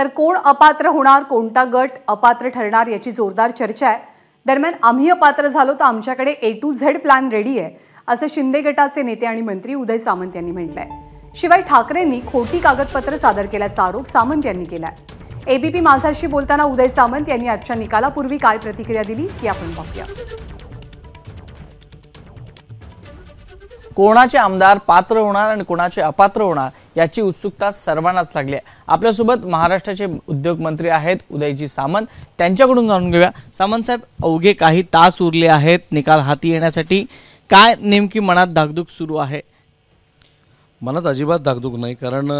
तर कोण अपात्र होणार कोणता गट अपात्र ठरणार याची जोरदार चर्चा आहे दरम्यान आम्ही अपात्र झालो तर आमच्याकडे A to Z plan ready आहे असं शिंदे गटाचे नेते आणि मंत्री उदय सामंत यांनी म्हटलंय शिवाय ठाकरेंनी खोटी कागदपत्र सादर केल्याचा आरोप सामंत यांनी केलाय एबीपी माझाशी बोलताना उदय सामंत यांनी आजच्या निकालापूर्वी काय प्रतिक्रिया दिली ती आपण पाहूया कोणाचे आमदार पात्र होणार आणि कोणाचे अपात्र होणार याची उत्सुकता सर्वांनाच लागली आहे आपल्यासोबत महाराष्ट्राचे उद्योग मंत्री आहेत उदयजी सामंत त्यांच्याकडून जाणून घेऊया सामंत साहेब अवघे काही तास उरले आहेत निकाल हाती येण्यासाठी काय नेमकी मनात धाकधूक सुरू आहे मनात अजिबात धाकधूक नाही कारण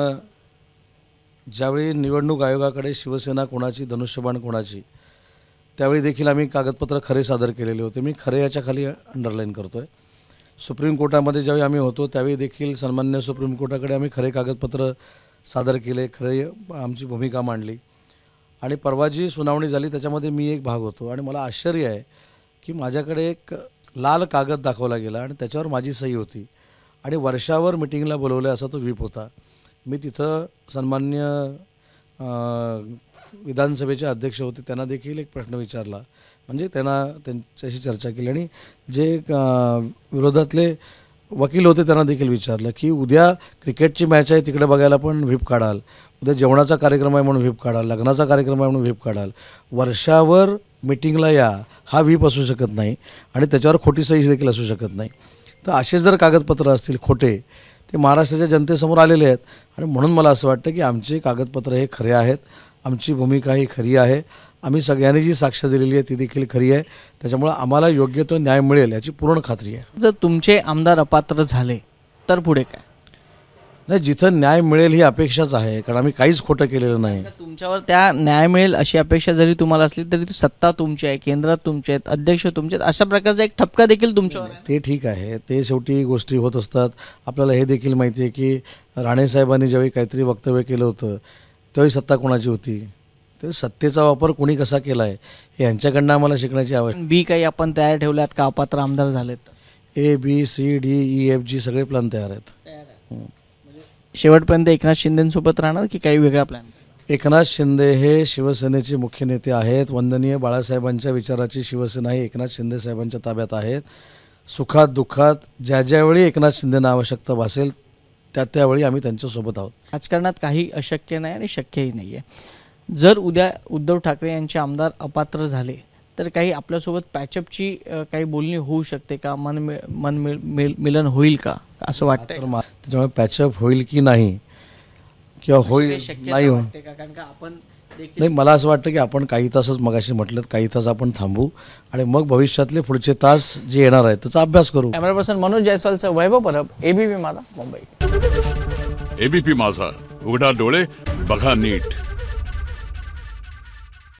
ज्यावेळी निवडणूक आयोगाकडे शिवसेना कोणाची धनुष्यबाण कोणाची त्यावेळी देखील आम्ही कागदपत्र खरे सादर केलेले होते मी खरे याच्या खाली अंडरलाईन करतो आहे सुप्रीम कोर्टामध्ये ज्यावेळी आम्ही होतो त्यावेळी देखील सन्मान्य सुप्रीम कोर्टाकडे आम्ही खरे कागदपत्र सादर केले खरे आमची भूमिका मांडली आणि परवा जी सुनावणी झाली त्याच्यामध्ये मी एक भाग होतो आणि मला आश्चर्य आहे की माझ्याकडे एक लाल कागद दाखवला गेला आणि त्याच्यावर माझी सही होती आणि वर्षावर मिटिंगला बोलवलं असा तो व्हीप होता मी तिथं सन्मान्य विधानसभेचे अध्यक्ष होते त्यांना देखील एक प्रश्न विचारला म्हणजे त्यांना त्यांच्याशी चर्चा केली आणि जे विरोधातले वकील होते त्यांना देखील विचारलं की उद्या क्रिकेटची मॅच आहे तिकडे बघायला पण व्हीप काढाल उद्या जेवणाचा कार्यक्रम आहे म्हणून व्हीप काढाल लग्नाचा कार्यक्रम आहे म्हणून व्हीप काढाल वर्षावर मिटिंगला या हा व्हीप असू शकत नाही आणि त्याच्यावर खोटी सही देखील असू शकत नाही तर असे जर कागदपत्र असतील खोटे ते महाराष्ट्राच्या जनतेसमोर आलेले आहेत आणि म्हणून मला असं वाटतं की आमचे कागदपत्र हे खरे आहेत आमची भूमिका ही खरी आहे आम्ही सगळ्यांनी जी साक्ष दिलेली आहे ती देखील खरी आहे त्याच्यामुळे आम्हाला योग्य तो न्याय मिळेल याची पूर्ण खात्री आहे जर तुमचे आमदार अपात्र झाले तर पुढे काय नाही जिथं न्याय मिळेल ही अपेक्षाच आहे कारण आम्ही काहीच खोटं केलेलं नाही तुमच्यावर त्या न्याय मिळेल अशी अपेक्षा जरी तुम्हाला असली तरी ती सत्ता तुमची आहे केंद्रात तुमचे आहेत अध्यक्ष तुमचे आहेत अशा प्रकारचा एक ठपका देखील तुमच्यावर ते ठीक आहे ते शेवटी गोष्टी होत असतात आपल्याला हे देखील माहिती आहे की राणेसाहेबांनी ज्यावेळी काहीतरी वक्तव्य केलं होतं त्यावेळी सत्ता कोणाची होती तर सत्तेचा वापर कोणी कसा केला आहे यांच्याकडनं आम्हाला शिकण्याची आवश्यक बी काही आपण तयार ठेवल्यात का अपात्र आमदार झालेत A B C D E F G सगळे प्लॅन तयार आहेत शेवटपर्यंत एकनाथ शिंदेसोबत राहणार की काही वेगळा प्लॅन एकनाथ शिंदे हे शिवसेनेचे मुख्य नेते आहेत वंदनीय बाळासाहेबांच्या विचाराची शिवसेना ही एकनाथ शिंदे साहेबांच्या ताब्यात आहेत सुखात दुःखात ज्या ज्यावेळी एकनाथ शिंदेना आवश्यकता भासेल त्या त्यावेळी आम्ही त्यांच्यासोबत आहोत राजकारणात काही अशक्य नाही आणि शक्यही नाही आहे जर उद्या उद्धव ठाकरे यांचे आमदार अपात्र झाले तर काही आपल्यासोबत पॅचअपची काही बोलणी होऊ शकते का मन मन मिलन होईल का असं वाटतं त्याच्यामुळे पॅचअप होईल की नाही किंवा होईल नाही हो. आपण नाही मला असं वाटतं की आपण काही तासच मगाशी म्हटलं काही तास आपण थांबू आणि मग भविष्यातले पुढचे तास जे येणार आहेत त्याचा अभ्यास करू कॅमेरा पर्सन मनोज जयस्वालचं वैभव परब एबीपी माझा मुंबई एबीपी माझा उघडा डोळे बघा नीट